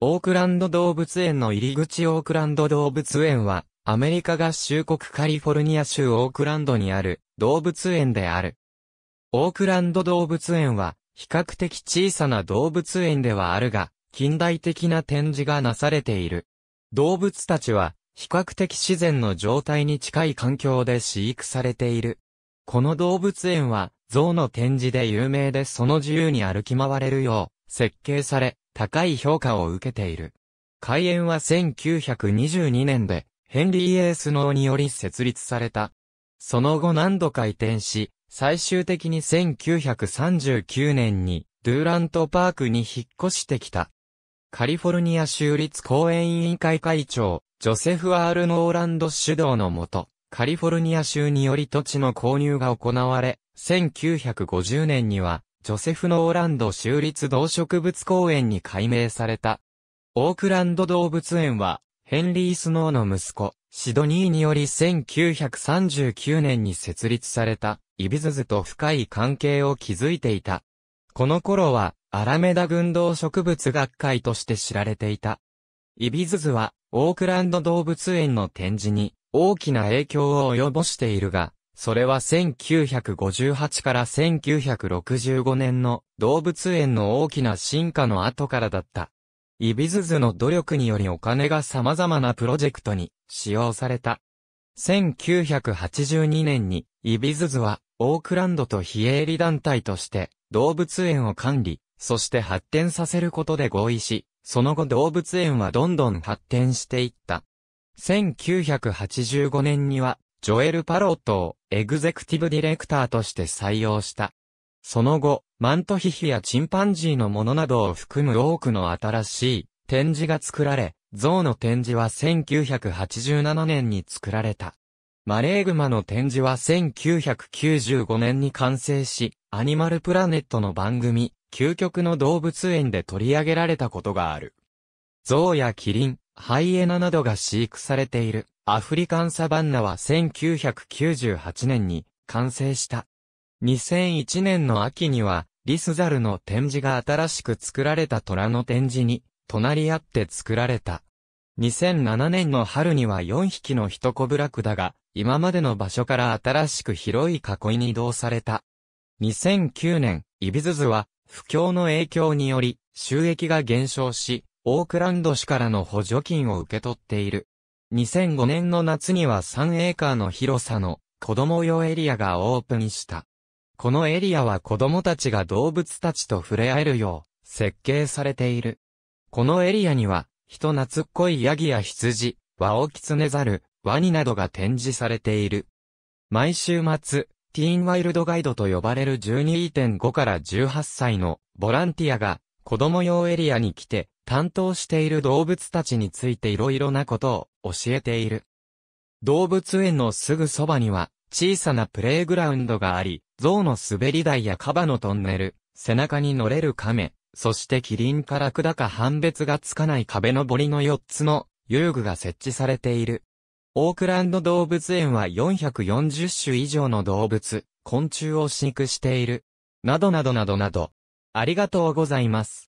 オークランド動物園の入り口オークランド動物園は、アメリカ合衆国カリフォルニア州オークランドにある動物園である。オークランド動物園は、比較的小さな動物園ではあるが、近代的な展示がなされている。動物たちは、比較的自然の状態に近い環境で飼育されている。この動物園は、象の展示で有名でその自由に歩き回れるよう、設計され、高い評価を受けている。開園は1922年で、ヘンリー・エースノーにより設立された。その後何度か移転し、最終的に1939年に、ドゥーラントパークに引っ越してきた。カリフォルニア州立公園委員会会長、ジョセフ・アール・ノーランド主導のもと、カリフォルニア州により土地の購入が行われ、1950年にはジョセフ・ノーランド州立動植物公園に改名された。オークランド動物園は、ヘンリー・スノーの息子、シドニーにより1939年に設立された、イビズズと深い関係を築いていた。この頃は、アラメダ群動植物学会として知られていた。イビズズは、オークランド動物園の展示に、大きな影響を及ぼしているが、それは1958から1965年の動物園の大きな進化の後からだった。イビズズの努力によりお金が様々なプロジェクトに使用された。1982年にイビズズはオークランドと非営利団体として動物園を管理、そして発展させることで合意し、その後動物園はどんどん発展していった。1985年にはジョエル・パロットをエグゼクティブディレクターとして採用した。その後、マントヒヒやチンパンジーのものなどを含む多くの新しい展示が作られ、象の展示は1987年に作られた。マレーグマの展示は1995年に完成し、アニマルプラネットの番組、究極の動物園で取り上げられたことがある。象やキリン、ハイエナなどが飼育されている。アフリカンサバンナは1998年に完成した。2001年の秋には、リスザルの展示が新しく作られた虎の展示に、隣り合って作られた。2007年の春には4匹の一コブラクダが、今までの場所から新しく広い囲いに移動された。2009年、イビズズは、不況の影響により、収益が減少し、オークランド市からの補助金を受け取っている。2005年の夏には3エーカーの広さの子供用エリアがオープンした。このエリアは子供たちが動物たちと触れ合えるよう設計されている。このエリアには人懐っこいヤギや羊、ワオキツネザル、ワニなどが展示されている。毎週末、ティーンワイルドガイドと呼ばれる12.5から18歳のボランティアが子供用エリアに来て担当している動物たちについて色々なことを教えている。動物園のすぐそばには小さなプレイグラウンドがあり、象の滑り台やカバのトンネル、背中に乗れる亀、そしてキリンかラクダか判別がつかない壁ぼりの4つの遊具が設置されている。オークランド動物園は440種以上の動物、昆虫を飼育している。などなどなどなど。ありがとうございます。